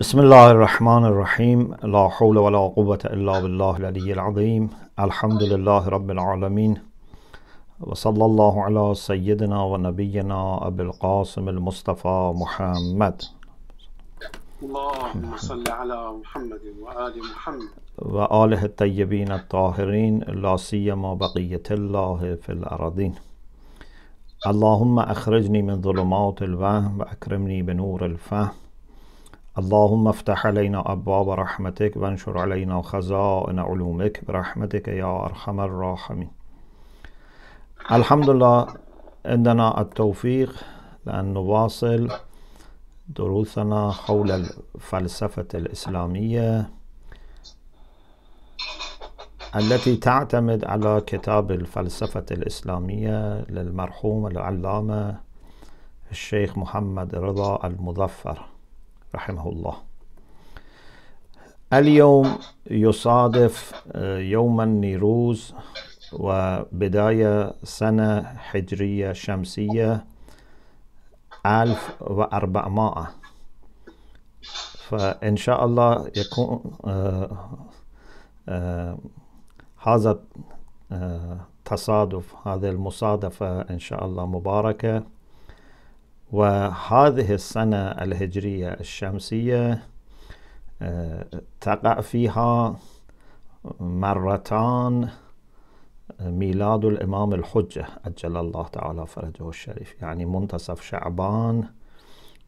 بسم الله الرحمن الرحيم لا حول ولا قوة إلا بالله العلي العظيم الحمد لله رب العالمين وصلى الله على سيدنا ونبينا أبي القاسم المصطفى محمد اللهم صل على محمد وآل محمد وآله الطيبين الطاهرين لا سيما بقية الله في الأراضين اللهم أخرجني من ظلمات الوهم وأكرمني بنور الفهم اللهم افتح علينا أبواب رحمتك وانشر علينا خزائن علومك برحمتك يا أرحم الراحمين الحمد لله عندنا التوفيق لأن نواصل دروسنا حول الفلسفة الإسلامية التي تعتمد على كتاب الفلسفة الإسلامية للمرحوم العلامة الشيخ محمد رضا المظفر رحمه الله اليوم يصادف آه، يوم النيروز وبداية سنة حجرية شمسية 1400 فإن شاء الله يكون آه، آه، هذا التصادف هذه المصادفة إن شاء الله مباركة وهذه السنة الهجرية الشمسية آه، تقع فيها مرتان آه، ميلاد الإمام الحجة أجل الله تعالى فرجه الشريف يعني منتصف شعبان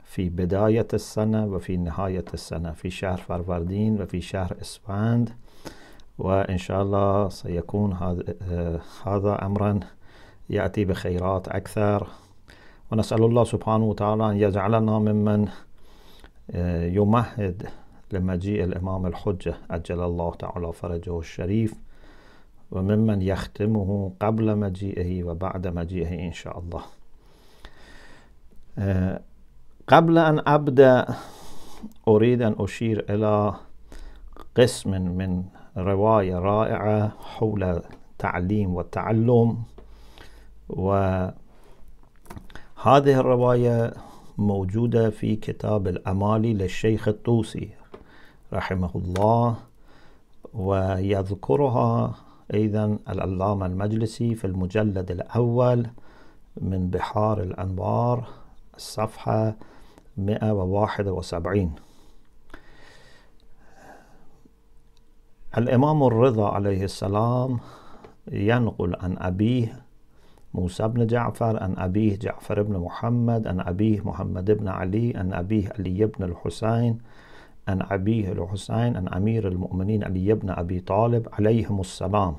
في بداية السنة وفي نهاية السنة في شهر فروردين وفي شهر إسفند وإن شاء الله سيكون هذا آه، أمرا يأتي بخيرات أكثر ونسأل الله سبحانه وتعالى أن يجعلنا ممن آه، يمهد لمجيء الإمام الحجة أجل الله تعالى فرجه الشريف وممن يختمه قبل مجيئه وبعد مجيئه إن شاء الله آه، قبل أن أبدأ أريد أن أشير إلى قسم من رواية رائعة حول التعليم والتعلم و هذه الرواية موجودة في كتاب الأمالي للشيخ الطوسي رحمه الله ويذكرها أيضا العلامة المجلسي في المجلد الأول من بحار الأنوار الصفحة 171 الإمام الرضا عليه السلام ينقل عن أبيه موسى بن جعفر عن أبيه جعفر بن محمد عن أبيه محمد بن علي عن أبيه علي بن الحسين عن أبيه الحسين عن أمير المؤمنين علي بن أبي طالب عليهم السلام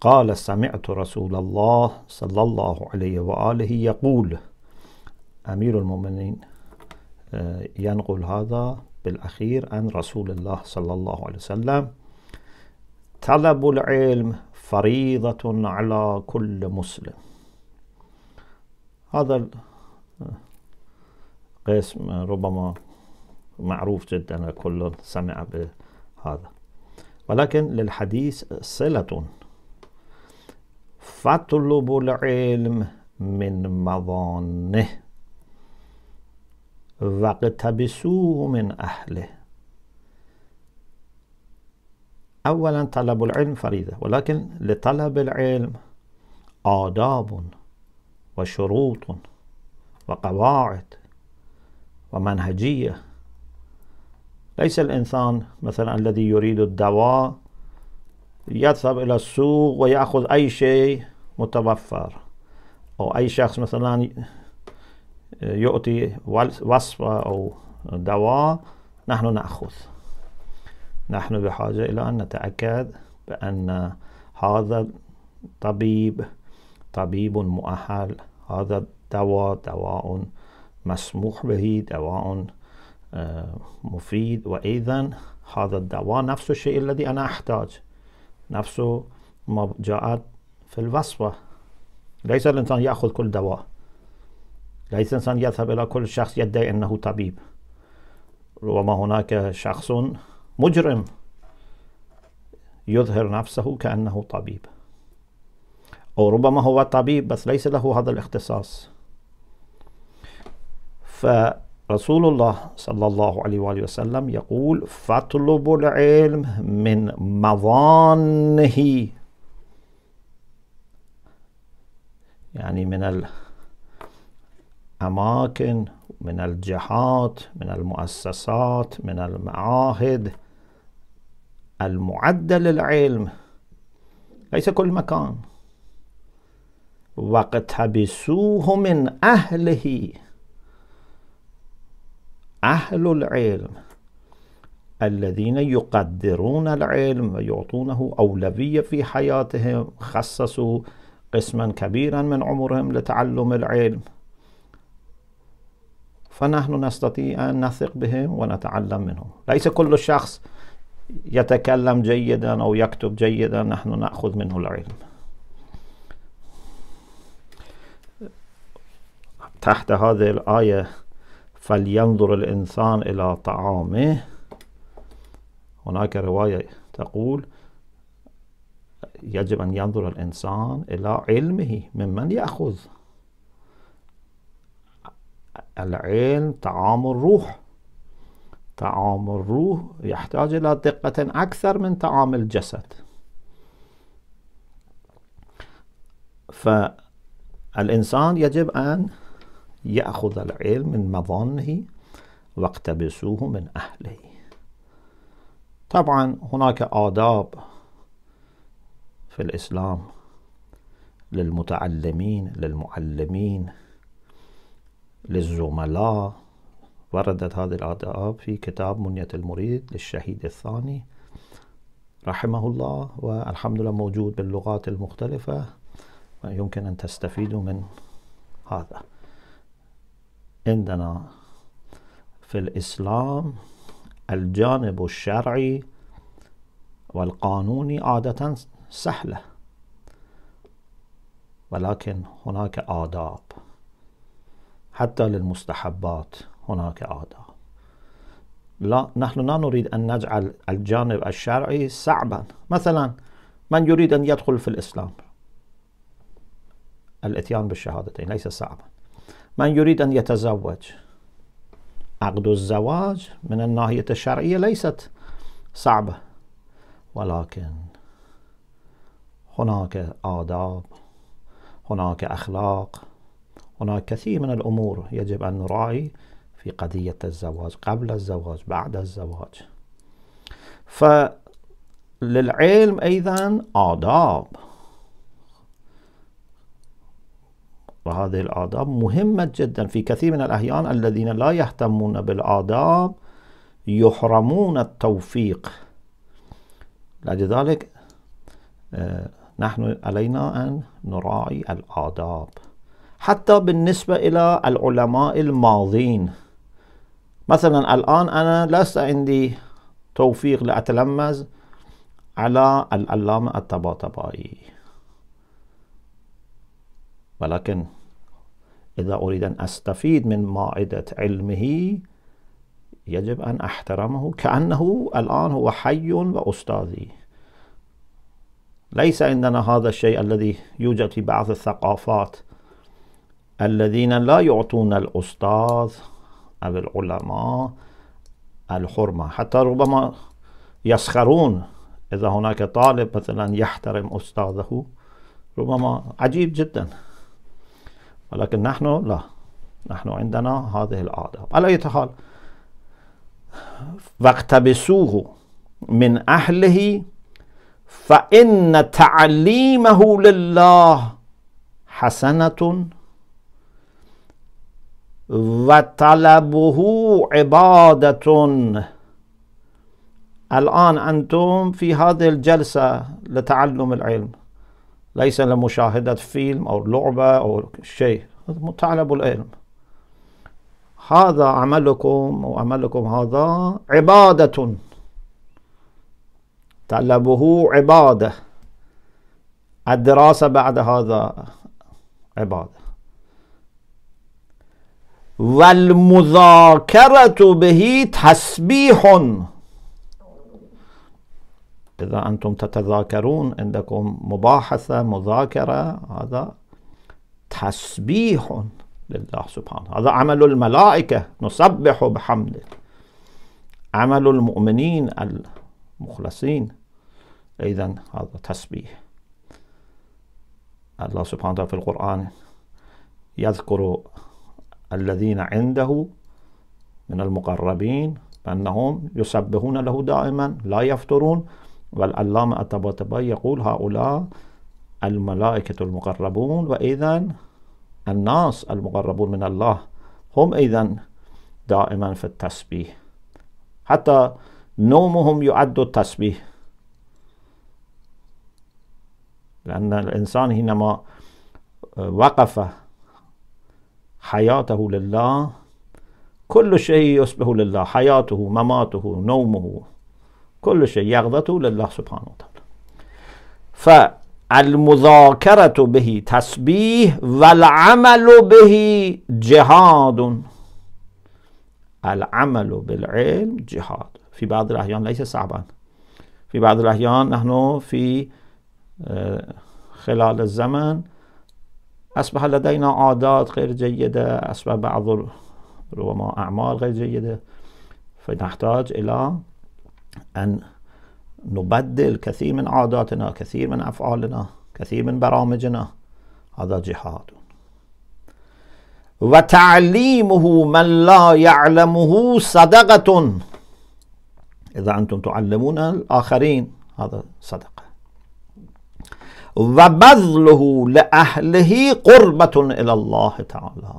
قال سمعت رسول الله صلى الله عليه وآله يقول أمير المؤمنين آه، ينقل هذا بالأخير عن رسول الله صلى الله عليه وسلم طلب العلم فريضة على كل مسلم هذا القسم ربما معروف جدا كل سمع بهذا ولكن للحديث صلة فاطلبوا العلم من مظانه واقتبسوه من أهله أولا طلب العلم فريضة ولكن لطلب العلم آداب وشروط وقواعد ومنهجية ليس الإنسان مثلا الذي يريد الدواء يذهب إلى السوق ويأخذ أي شيء متوفر أو أي شخص مثلا يعطي وصفة أو دواء نحن نأخذ نحن بحاجة إلى أن نتأكد بأن هذا الطبيب طبيب مؤهل هذا الدواء دواء مسموح به دواء آه، مفيد وأيضا هذا الدواء نفس الشيء الذي أنا أحتاج نفس ما جاءت في الوصفة ليس الإنسان يأخذ كل دواء ليس الإنسان يذهب إلى كل شخص يدعي أنه طبيب ربما هناك شخص مجرم يظهر نفسه كأنه طبيب أو ربما هو طبيب بس ليس له هذا الاختصاص فرسول الله صلى الله عليه وآله وسلم يقول فاطلبوا العلم من مظانه يعني من الأماكن من الجهات من المؤسسات من المعاهد المعدل العلم ليس كل مكان وقت حبسوه من أهله أهل العلم الذين يقدرون العلم ويعطونه أولوية في حياتهم خصصوا قسما كبيرا من عمرهم لتعلم العلم فنحن نستطيع أن نثق بهم ونتعلم منهم ليس كل شخص يتكلم جيدا أو يكتب جيدا نحن نأخذ منه العلم تحت هذه الآية فلينظر الإنسان إلى طعامه هناك رواية تقول يجب أن ينظر الإنسان إلى علمه ممن يأخذ العلم طعام الروح طعام الروح يحتاج إلى دقة أكثر من طعام الجسد فالإنسان يجب أن يأخذ العلم من مظنه واقتبسوه من أهله طبعا هناك آداب في الإسلام للمتعلمين للمعلمين للزملاء وردت هذه الآداب في كتاب منية المريد للشهيد الثاني رحمه الله والحمد لله موجود باللغات المختلفة يمكن أن تستفيدوا من هذا عندنا في الإسلام الجانب الشرعي والقانوني عادة سهلة ولكن هناك آداب حتى للمستحبات هناك أعداء لا نحن لا نريد أن نجعل الجانب الشرعي صعبا مثلا من يريد أن يدخل في الإسلام الاتيان بالشهادتين ليس صعبا من يريد أن يتزوج عقد الزواج من الناحية الشرعية ليست صعبة ولكن هناك آداب هناك أخلاق هناك كثير من الأمور يجب أن نراعي في قضية الزواج قبل الزواج بعد الزواج فللعلم أيضا آداب وهذه الآداب مهمة جدا في كثير من الأحيان الذين لا يهتمون بالآداب يحرمون التوفيق لذلك آه، نحن علينا أن نراعي الآداب حتى بالنسبة إلى العلماء الماضين مثلا الآن أنا لست عندي توفيق لأتلمذ على العلامة الطباطبائي ولكن إذا أريد أن أستفيد من مائدة علمه يجب أن أحترمه كأنه الآن هو حي وأستاذي ليس عندنا هذا الشيء الذي يوجد في بعض الثقافات الذين لا يعطون الأستاذ أو العلماء الحرمة حتى ربما يسخرون إذا هناك طالب مثلا يحترم أستاذه ربما عجيب جدا ولكن نحن لا نحن عندنا هذه العادة على أي حال واقتبسوه من أهله فإن تعليمه لله حسنة وطلبه عبادة الآن أنتم في هذه الجلسة لتعلم العلم ليس لمشاهدة فيلم أو لعبة أو شيء طلب العلم هذا عملكم وعملكم هذا عبادة طلبه عبادة الدراسة بعد هذا عبادة والمذاكرة به تسبيح إذا أنتم تتذاكرون عندكم مباحثة مذاكرة هذا تسبيح لله سبحانه هذا عمل الملائكة نسبح بحمده عمل المؤمنين المخلصين إذا هذا تسبيح الله سبحانه وتعالى في القرآن يذكر الذين عنده من المقربين أنهم يسبحون له دائما لا يفترون والعلامة الطباطبائي يقول هؤلاء الملائكة المقربون وإذا الناس المقربون من الله هم إذا دائما في التسبيح حتى نومهم يعد التسبيح لأن الإنسان حينما وقف حیاته لله کل شیء یصبح لله حیاته مماته نومه کل شیء یقظته لله سبحانه و تعالی فالمذاکرت به تسبیح والعمل به جهاد العمل بالعلم جهاد في بعض الاحيان ليس صعبا في بعض الاحيان نحن في خلال الزمن أصبح لدينا عادات غير جيدة أصبح بعض ربما أعمال غير جيدة فنحتاج إلى أن نبدل كثير من عاداتنا كثير من أفعالنا كثير من برامجنا هذا جهاد وتعليمه من لا يعلمه صدقة إذا أنتم تعلمون الآخرين هذا صدقة وبذله لأهله قربة إلى الله تعالى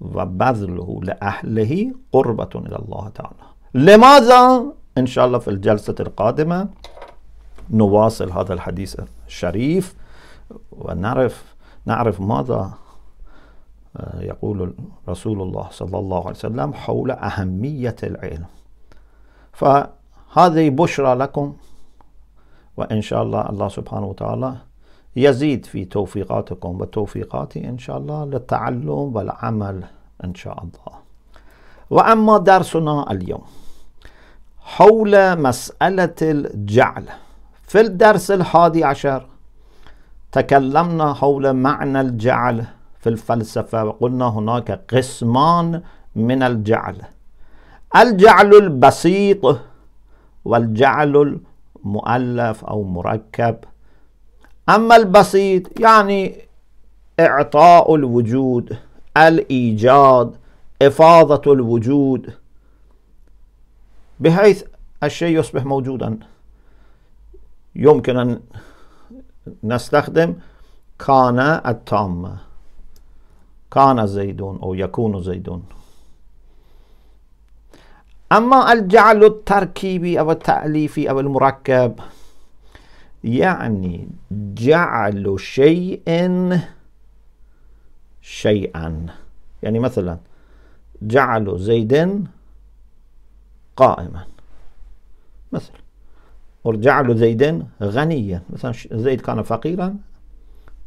وبذله لأهله قربة إلى الله تعالى لماذا؟ إن شاء الله في الجلسة القادمة نواصل هذا الحديث الشريف ونعرف نعرف ماذا آه، يقول رسول الله صلى الله عليه وسلم حول أهمية العلم فهذه بشرى لكم وإن شاء الله الله سبحانه وتعالى يزيد في توفيقاتكم وتوفيقاتي إن شاء الله للتعلم والعمل إن شاء الله وأما درسنا اليوم حول مسألة الجعل في الدرس الحادي عشر تكلمنا حول معنى الجعل في الفلسفة وقلنا هناك قسمان من الجعل الجعل البسيط والجعل مؤلف أو مركب أما البسيط يعني إعطاء الوجود الإيجاد إفاضة الوجود بحيث الشيء يصبح موجودا يمكن أن نستخدم كان التامة كان زيدون أو يكون زيدون أما الجعل التركيبي أو التأليفي أو المركب يعني جعل شيء شيئا يعني مثلا جعل زيد قائما مثلا وجعل زيد غنيا مثلا زيد كان فقيرا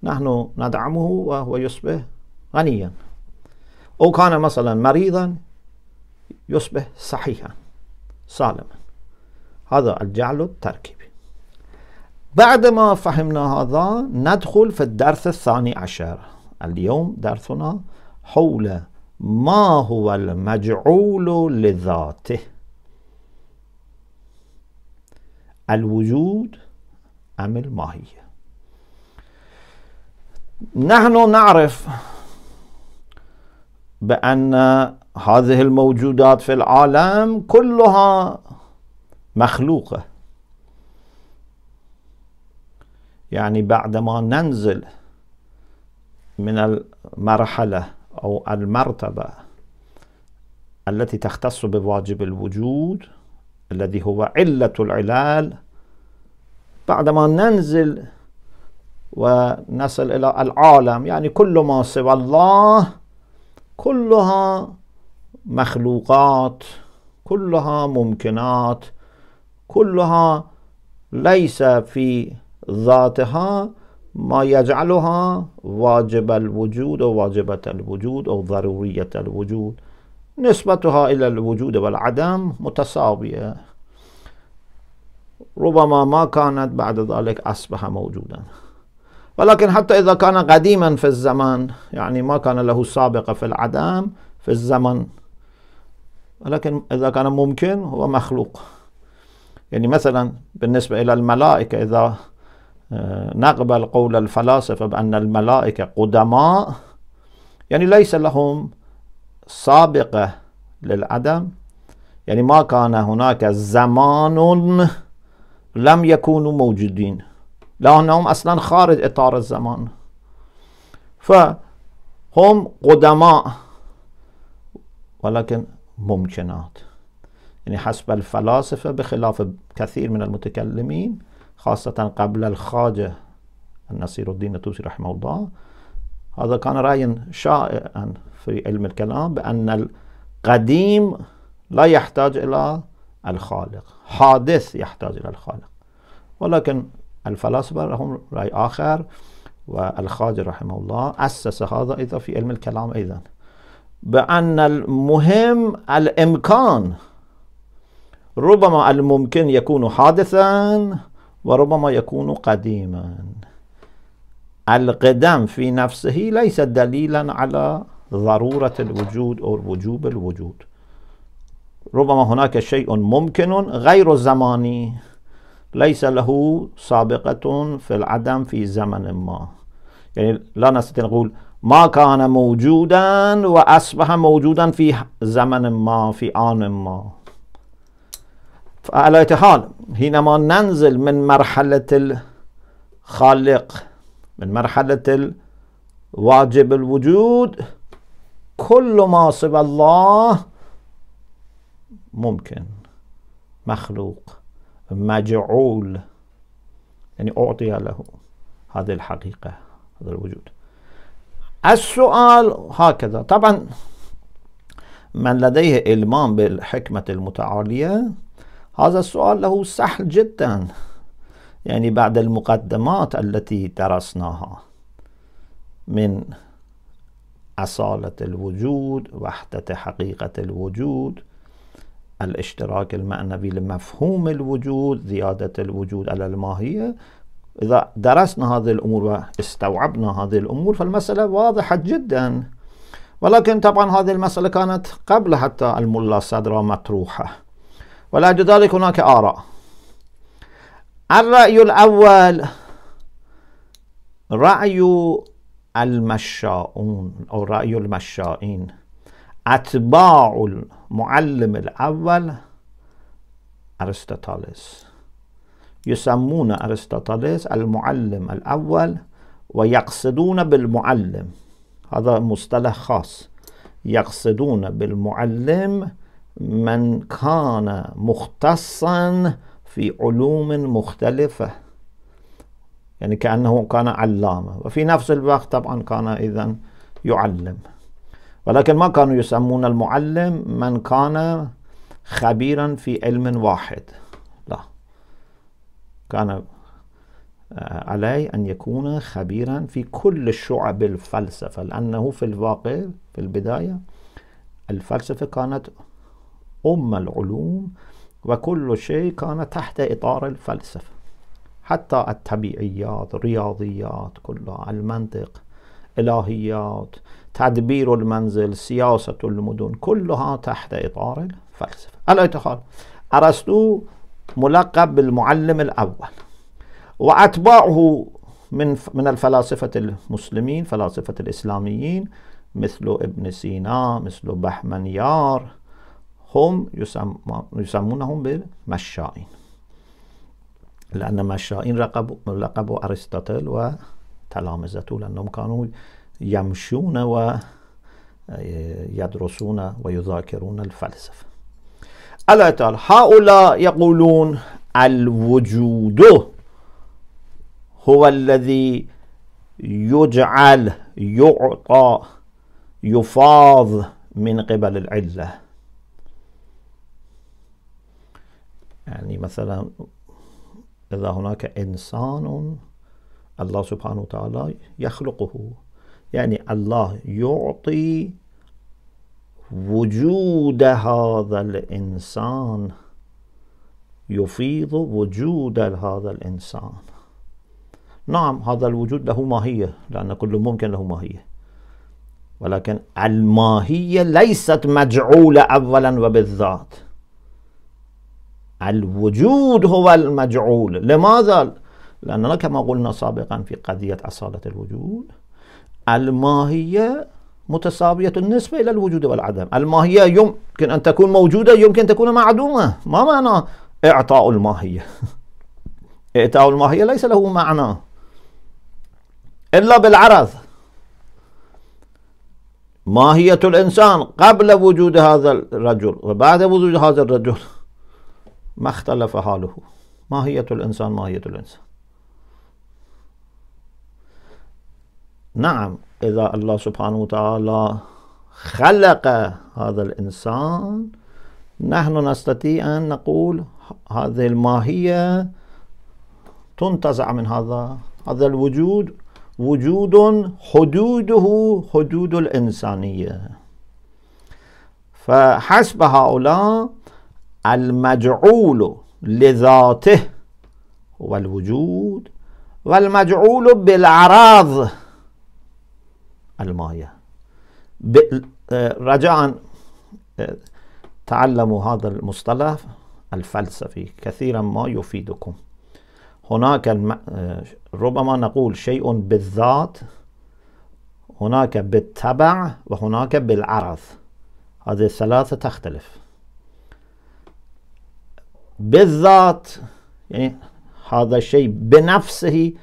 نحن ندعمه وهو يصبح غنيا أو كان مثلا مريضا يصبح صحيحا سالما هذا الجعل التركيبي بعد ما فهمنا هذا ندخل في الدرس الثاني عشر اليوم درسنا حول ما هو المجعول لذاته الوجود أم الماهية نحن نعرف بأن هذه الموجودات في العالم كلها مخلوقة يعني بعدما ننزل من المرحلة أو المرتبة التي تختص بواجب الوجود الذي هو علة العلال بعدما ننزل ونصل إلى العالم يعني كل ما سوى الله کلها مخلوقات کلها ممکنات کلها لیس فی ذاتها ما یجعلها واجب الوجود و واجبت الوجود و ضروریت الوجود نسبتها الى الوجود والعدم متساوية. ربما ما كانت بعد ذلك اصبح موجودا ولكن حتى إذا كان قديما في الزمان يعني ما كان له سابقة في العدم في الزمن ولكن إذا كان ممكن هو مخلوق يعني مثلا بالنسبة إلى الملائكة إذا آه، نقبل قول الفلاسفة بأن الملائكة قدماء يعني ليس لهم سابقة للعدم يعني ما كان هناك زمان لم يكونوا موجودين لأنهم أصلا خارج إطار الزمان فهم قدماء ولكن ممكنات يعني حسب الفلاسفة بخلاف كثير من المتكلمين خاصة قبل الخاجة النصير الدين التوسي رحمه الله هذا كان رأيا شائعا في علم الكلام بأن القديم لا يحتاج إلى الخالق حادث يحتاج إلى الخالق ولكن الفلاسفة لهم رأي آخر والخاج رحمه الله أسس هذا أيضا في علم الكلام أيضا بأن المهم الإمكان ربما الممكن يكون حادثا وربما يكون قديما القدم في نفسه ليس دليلا على ضرورة الوجود أو وجوب الوجود ربما هناك شيء ممكن غير زماني ليس له سابقة في العدم في زمن ما يعني لا نستطيع نقول ما كان موجودا وأصبح موجودا في زمن ما في آن ما فعلى حال حينما ننزل من مرحلة الخالق من مرحلة واجب الوجود كل ما سوى الله ممكن مخلوق مجعول يعني أعطي له هذه الحقيقة هذا الوجود السؤال هكذا طبعا من لديه إلمام بالحكمة المتعالية هذا السؤال له سهل جدا يعني بعد المقدمات التي درسناها من أصالة الوجود وحدة حقيقة الوجود الاشتراك المعنوي لمفهوم الوجود زيادة الوجود على الماهية إذا درسنا هذه الأمور واستوعبنا هذه الأمور فالمسألة واضحة جدا ولكن طبعا هذه المسألة كانت قبل حتى الملا صدرة مطروحة ولأجل ذلك هناك آراء الرأي الأول رأي المشاؤون أو رأي المشائين أتباع المعلم الأول أرسطاطاليس يسمون أرسطاطاليس المعلم الأول ويقصدون بالمعلم هذا مصطلح خاص يقصدون بالمعلم من كان مختصا في علوم مختلفة يعني كأنه كان علامة وفي نفس الوقت طبعا كان إذا يعلم ولكن ما كانوا يسمون المعلم من كان خبيرا في علم واحد لا كان آه، عليه أن يكون خبيرا في كل شعب الفلسفة لأنه في الواقع في البداية الفلسفة كانت أم العلوم وكل شيء كان تحت إطار الفلسفة حتى الطبيعيات الرياضيات كلها المنطق إلهيات تدبير المنزل سياسة المدن كلها تحت إطار الفلسفة على اتخال أرسطو ملقب بالمعلم الأول وأتباعه من من الفلاسفة المسلمين فلاسفة الإسلاميين مثل ابن سينا مثل بحمنيار هم يسمونهم بالمشائين لأن مشائين لقبوا أرسطو وتلامذته لأنهم كانوا يمشون ويدرسون ويذاكرون الفلسفة على تعالى هؤلاء يقولون الوجود هو الذي يجعل يعطى يفاض من قبل العلة يعني مثلا إذا هناك إنسان الله سبحانه وتعالى يخلقه يعني الله يعطي وجود هذا الإنسان يفيض وجود هذا الإنسان نعم هذا الوجود له ماهية لأن كل ممكن له ماهية ولكن الماهية ليست مجعولة أولا وبالذات الوجود هو المجعول لماذا؟ لأننا كما قلنا سابقا في قضية أصالة الوجود الماهية متساوية النسبة إلى الوجود والعدم الماهية يمكن أن تكون موجودة يمكن ان تكون معدومة ما معنى إعطاء الماهية إعطاء الماهية ليس له معنى إلا بالعرض ماهية الإنسان قبل وجود هذا الرجل وبعد وجود هذا الرجل ما اختلف حاله ماهية الإنسان ماهية الإنسان نعم إذا الله سبحانه وتعالى خلق هذا الإنسان نحن نستطيع أن نقول هذه الماهية تنتزع من هذا هذا الوجود وجود حدوده حدود الإنسانية فحسب هؤلاء المجعول لذاته والوجود والمجعول بالعراض المايه آه، رجاء آه، تعلموا هذا المصطلح الفلسفي كثيرا ما يفيدكم هناك الم... آه، ربما نقول شيء بالذات هناك بالتبع وهناك بالعرض هذه الثلاثة تختلف بالذات يعني هذا الشيء بنفسه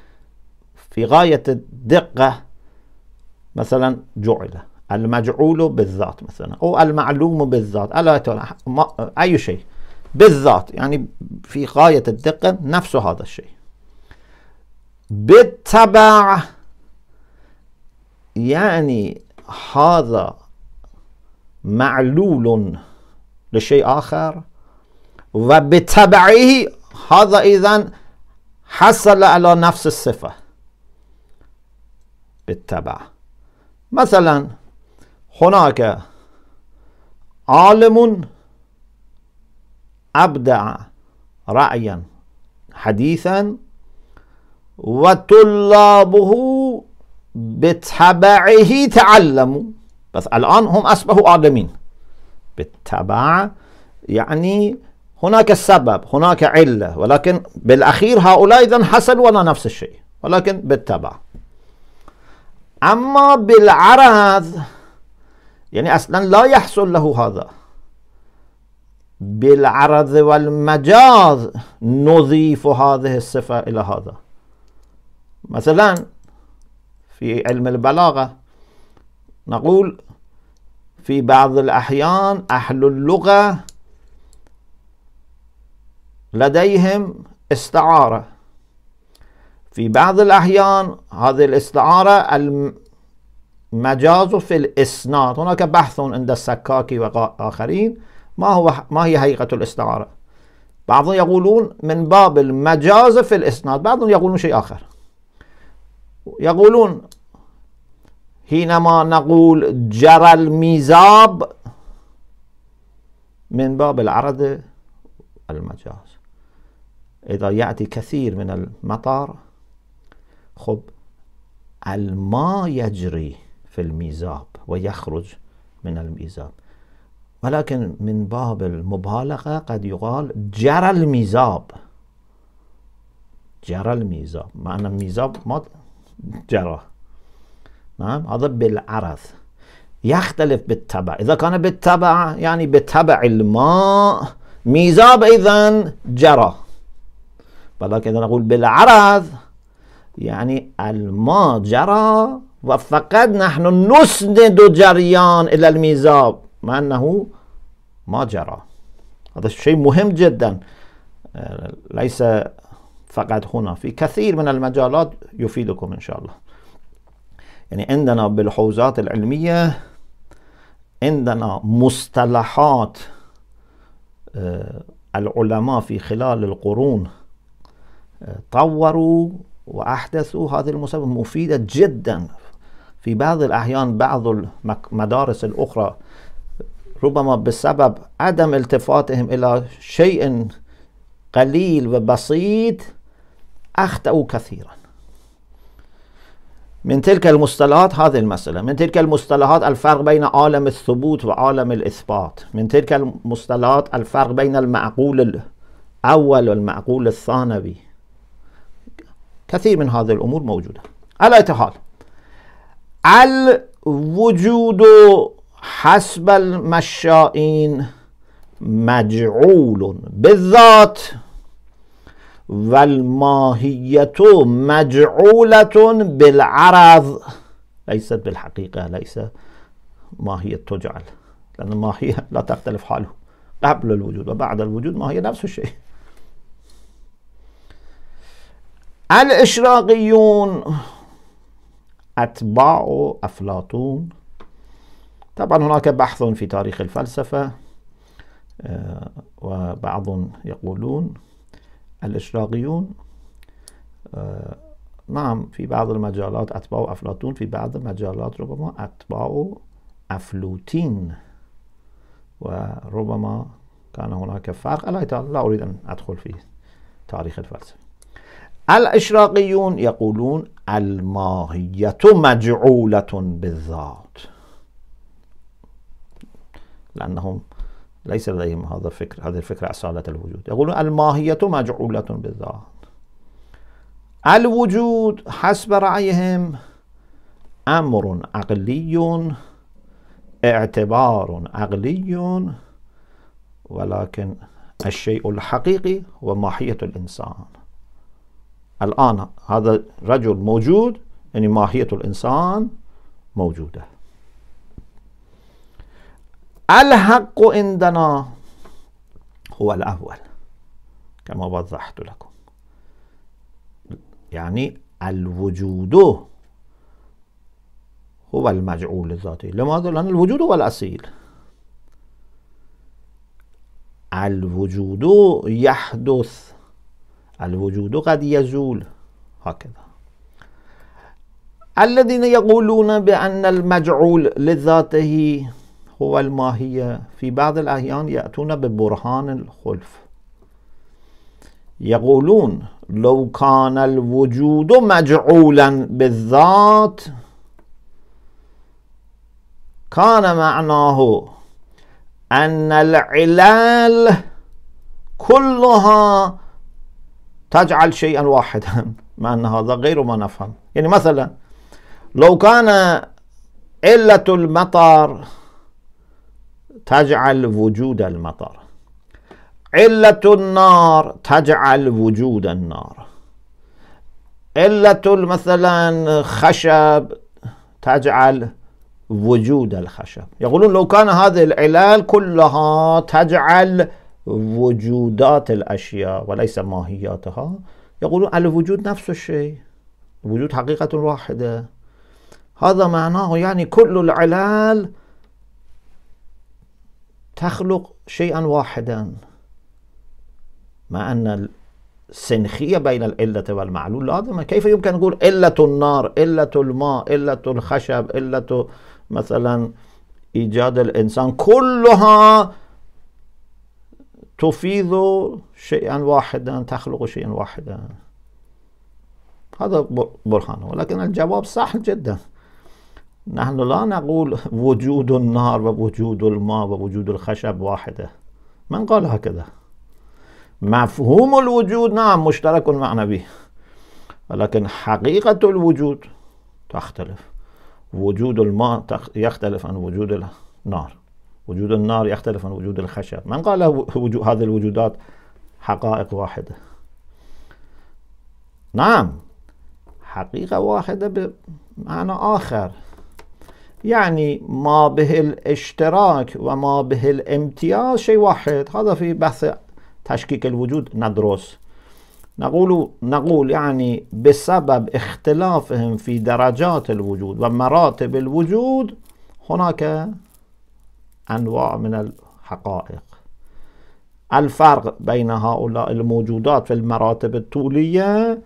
في غاية الدقة مثلا جعل المجعول بالذات مثلا أو المعلوم بالذات ألا أي شيء بالذات يعني في غاية الدقة نفس هذا الشيء بالتبع يعني هذا معلول لشيء آخر وبتبعه هذا إذا حصل على نفس الصفة بالتبع مثلا هناك عالم أبدع رأيا حديثا وطلابه بتبعه تعلموا بس الآن هم أصبحوا عالمين بالتبع يعني هناك سبب هناك علة ولكن بالأخير هؤلاء إذا حصلوا على نفس الشيء ولكن بالتبع أما بالعرض يعني أصلا لا يحصل له هذا بالعرض والمجاز نضيف هذه الصفة إلى هذا مثلا في علم البلاغة نقول في بعض الأحيان أهل اللغة لديهم استعارة في بعض الأحيان هذه الاستعارة المجاز في الإسناد هناك بحث عند السكاكي وآخرين ما هو ما هي حقيقة الاستعارة بعضهم يقولون من باب المجاز في الإسناد بعضهم يقولون شيء آخر يقولون حينما نقول جرى الميزاب من باب العرض المجاز إذا يأتي كثير من المطار خب الماء يجري في الميزاب ويخرج من الميزاب ولكن من باب المبالغة قد يقال جرى الميزاب جرى الميزاب معنى الميزاب ما جرى نعم هذا بالعرض يختلف بالتبع إذا كان بالتبع يعني بتبع الماء ميزاب إذا جرى ولكن إذا نقول بالعرض يعني الما جرى وفقد نحن نسند جريان إلى الميزاب مع أنه ما جرى هذا شيء مهم جدا آه، ليس فقط هنا في كثير من المجالات يفيدكم إن شاء الله يعني عندنا بالحوزات العلمية عندنا مصطلحات آه، العلماء في خلال القرون آه، طوروا وأحدثوا هذه المسابقة مفيدة جدا في بعض الأحيان بعض المدارس الأخرى ربما بسبب عدم التفاتهم إلى شيء قليل وبسيط أخطأوا كثيرا من تلك المصطلحات هذه المسألة من تلك المصطلحات الفرق بين عالم الثبوت وعالم الإثبات من تلك المصطلحات الفرق بين المعقول الأول والمعقول الثانوي كثير من هذه الأمور موجودة على أي حال الوجود حسب المشائين مجعول بالذات والماهية مجعولة بالعرض ليست بالحقيقة ليس ماهية تجعل لأن الماهية لا تختلف حاله قبل الوجود وبعد الوجود ماهية نفس الشيء الإشراقيون أتباع أفلاطون طبعا هناك بحث في تاريخ الفلسفة آه، وبعض يقولون الإشراقيون آه، نعم في بعض المجالات أتباع أفلاطون في بعض المجالات ربما أتباع أفلوتين وربما كان هناك فرق لا أريد أن أدخل في تاريخ الفلسفة الإشراقيون يقولون الماهية مجعولة بالذات لأنهم ليس لديهم هذا الفكر هذه الفكرة أصالة الوجود يقولون الماهية مجعولة بالذات الوجود حسب رأيهم أمر عقلي اعتبار عقلي ولكن الشيء الحقيقي هو ماهية الإنسان الآن هذا الرجل موجود يعني ماهية الإنسان موجودة الحق عندنا هو الأول كما وضحت لكم يعني الوجود هو المجعول الذاتي لماذا؟ لأن الوجود هو الأصيل الوجود يحدث الوجود قد يزول هكذا الذين يقولون بأن المجعول لذاته هو الماهية في بعض الأحيان يأتون ببرهان الخلف يقولون لو كان الوجود مجعولا بالذات كان معناه أن العلال كلها تجعل شيئا واحدا مع أن هذا غير ما نفهم يعني مثلا لو كان علة المطر تجعل وجود المطر علة النار تجعل وجود النار علة مثلا خشب تجعل وجود الخشب يقولون لو كان هذه العلال كلها تجعل وجودات الأشياء وليس ماهياتها يقولون الوجود نفس الشيء الوجود حقيقة واحدة هذا معناه يعني كل العلال تخلق شيئا واحدا مع أن السنخية بين العلة والمعلول لازمة كيف يمكن نقول علة النار علة الماء علة الخشب علة مثلا إيجاد الإنسان كلها تفيض شيئا واحدا تخلق شيئا واحدا هذا برهان ولكن الجواب صح جدا نحن لا نقول وجود النار ووجود الماء ووجود الخشب واحدة من قال هكذا مفهوم الوجود نعم مشترك معنوي ولكن حقيقة الوجود تختلف وجود الماء يختلف عن وجود النار وجود النار يختلف عن وجود الخشب من قال وجود هذه الوجودات حقائق واحدة نعم حقيقة واحدة بمعنى آخر يعني ما به الاشتراك وما به الامتياز شيء واحد هذا في بحث تشكيك الوجود ندرس نقول نقول يعني بسبب اختلافهم في درجات الوجود ومراتب الوجود هناك أنواع من الحقائق الفرق بين هؤلاء الموجودات في المراتب الطولية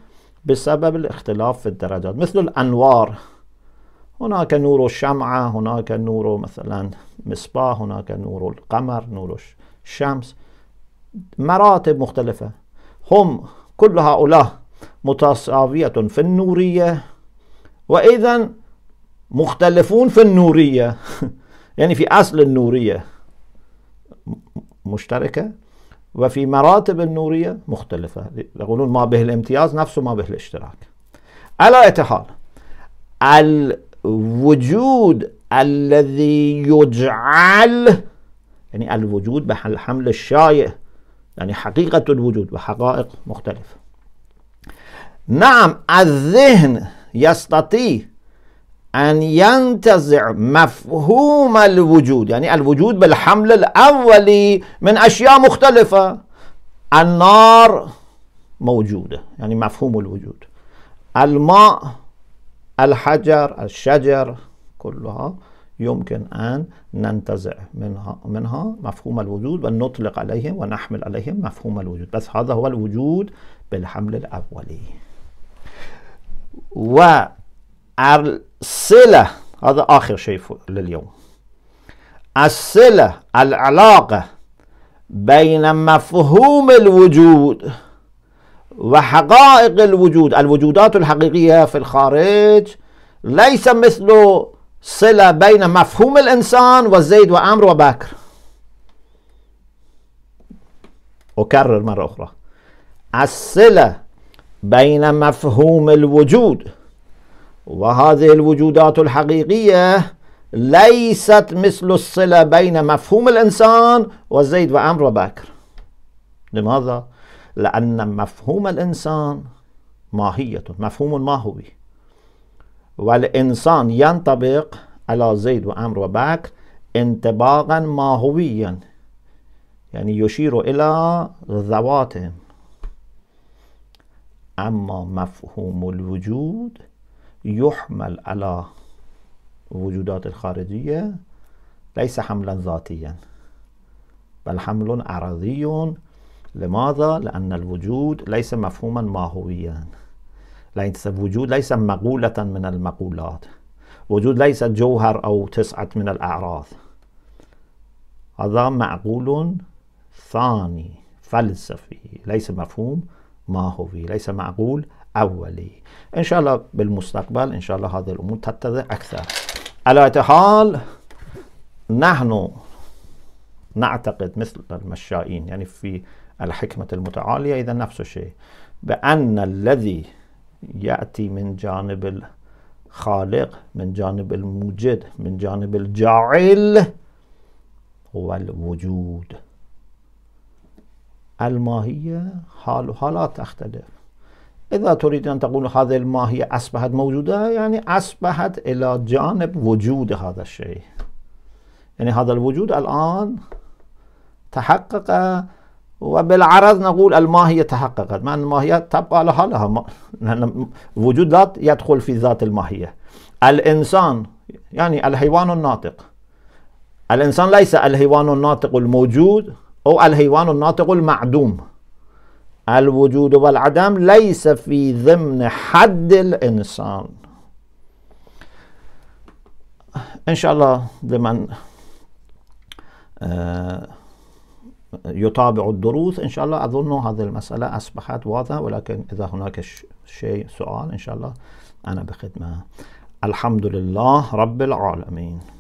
بسبب الاختلاف في الدرجات مثل الأنوار هناك نور الشمعة هناك نور مثلا مصباح هناك نور القمر نور الشمس مراتب مختلفة هم كل هؤلاء متساوية في النورية وإذا مختلفون في النورية يعني في أصل النورية مشتركة وفي مراتب النورية مختلفة يقولون ما به الامتياز نفسه ما به الاشتراك على اية حال الوجود الذي يجعل يعني الوجود بحمل الشائع يعني حقيقة الوجود وحقائق مختلفة نعم الذهن يستطيع أن ينتزع مفهوم الوجود يعني الوجود بالحمل الأولي من أشياء مختلفة النار موجودة يعني مفهوم الوجود الماء الحجر الشجر كلها يمكن أن ننتزع منها, منها مفهوم الوجود ونطلق عليهم ونحمل عليهم مفهوم الوجود بس هذا هو الوجود بالحمل الأولي و الصلة هذا آخر شيء لليوم الصلة العلاقة بين مفهوم الوجود وحقائق الوجود الوجودات الحقيقية في الخارج ليس مثل صلة بين مفهوم الإنسان وزيد وعمر وبكر أكرر مرة أخرى الصلة بين مفهوم الوجود وهذه الوجودات الحقيقية ليست مثل الصلة بين مفهوم الإنسان وزيد وعمر وبكر لماذا؟ لأن مفهوم الإنسان ماهية مفهوم ماهوي والإنسان ينطبق على زيد وعمر وبكر انطباقا ماهويا يعني يشير إلى ذواتهم أما مفهوم الوجود يحمل على وجودات الخارجية ليس حملا ذاتيا بل حمل عرضي لماذا؟ لأن الوجود ليس مفهوما ماهويا ليس وجود ليس مقولة من المقولات وجود ليس جوهر أو تسعة من الأعراض هذا معقول ثاني فلسفي ليس مفهوم ماهوي ليس معقول أولي إن شاء الله بالمستقبل إن شاء الله هذه الأمور تتضح أكثر على حال نحن نعتقد مثل المشائين يعني في الحكمة المتعالية إذا نفس الشيء بأن الذي يأتي من جانب الخالق من جانب الموجد من جانب الجاعل هو الوجود الماهية حال وحالات تختلف إذا تريد أن تقول هذه الماهية أصبحت موجودة يعني أصبحت إلى جانب وجود هذا الشيء يعني هذا الوجود الآن تحقق وبالعرض نقول الماهية تحققت مع أن الماهية تبقى لها حالها لأن وجود لا يدخل في ذات الماهية الإنسان يعني الحيوان الناطق الإنسان ليس الحيوان الناطق الموجود أو الحيوان الناطق المعدوم الوجود والعدم ليس في ضمن حد الإنسان إن شاء الله لمن آه، يتابع الدروس إن شاء الله أظن هذه المسألة أصبحت واضحة ولكن إذا هناك شيء سؤال إن شاء الله أنا بخدمة الحمد لله رب العالمين